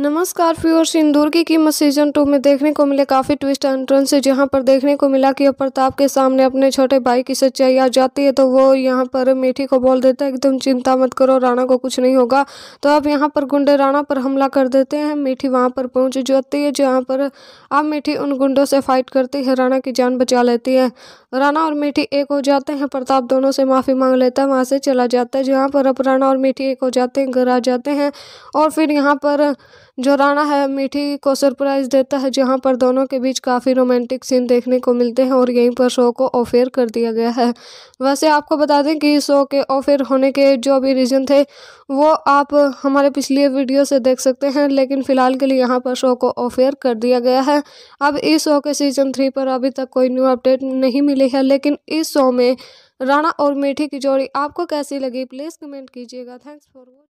नमस्कार फ्यूर सिंदूर की कीमत सीजन टू में देखने को मिले काफ़ी ट्विस्ट एंट्रेंस है जहाँ जहां पर देखने को मिला कि अब प्रताप के सामने अपने छोटे भाई की सच्चाई आ जाती है तो वो यहां पर मीठी को बोल देता है तुम चिंता मत करो राणा को कुछ नहीं होगा तो अब यहां पर गुंडे राणा पर हमला कर देते हैं मीठी वहाँ पर पहुँच जाती है जहाँ पर अब मीठी उन गुंडों से फाइट करती है राणा की जान बचा लेती है राणा और मीठी एक हो जाते हैं प्रताप दोनों से माफ़ी मांग लेता है वहाँ से चला जाता है जहाँ पर अब राणा और मीठी एक हो जाते हैं घर आ जाते हैं और फिर यहाँ पर जो राणा है मीठी को सरप्राइज देता है जहां पर दोनों के बीच काफ़ी रोमांटिक सीन देखने को मिलते हैं और यहीं पर शो को ऑफेयर कर दिया गया है वैसे आपको बता दें कि शो के ऑफेयर होने के जो भी रीज़न थे वो आप हमारे पिछले वीडियो से देख सकते हैं लेकिन फ़िलहाल के लिए यहाँ पर शो को ऑफेयर कर दिया गया है अब इस शो के सीज़न थ्री पर अभी तक कोई न्यू अपडेट नहीं मिली है लेकिन इस शो में राणा और मीठी की जोड़ी आपको कैसी लगी प्लीज़ कमेंट कीजिएगा थैंक्स फॉर